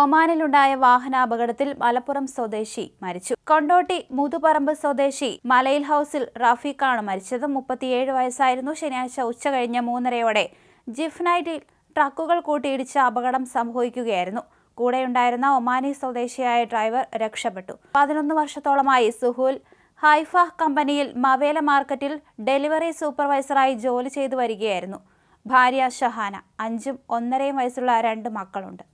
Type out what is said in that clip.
ഒമാനിലുണ്ടായ വാഹനാപകടത്തിൽ മലപ്പുറം സ്വദേശി മരിച്ചു കൊണ്ടോട്ടി മുതുപറമ്പ് സ്വദേശി മലയിൽ ഹൌസിൽ റഫീഖാണ് മരിച്ചത് മുപ്പത്തിയേഴ് വയസ്സായിരുന്നു ശനിയാഴ്ച ഉച്ച കഴിഞ്ഞ മൂന്നരയോടെ ജിഫ്നൈറ്റിൽ ട്രക്കുകൾ കൂട്ടിയിടിച്ച് അപകടം സംഭവിക്കുകയായിരുന്നു കൂടെയുണ്ടായിരുന്ന ഒമാനി സ്വദേശിയായ ഡ്രൈവർ രക്ഷപ്പെട്ടു പതിനൊന്ന് വർഷത്തോളമായി സുഹൂൽ ഹൈഫ കമ്പനിയിൽ മവേല മാർക്കറ്റിൽ ഡെലിവറി സൂപ്പർവൈസറായി ജോലി ചെയ്തു വരികയായിരുന്നു ഭാര്യ ഷഹാന അഞ്ചും ഒന്നരയും വയസ്സുള്ള രണ്ട് മക്കളുണ്ട്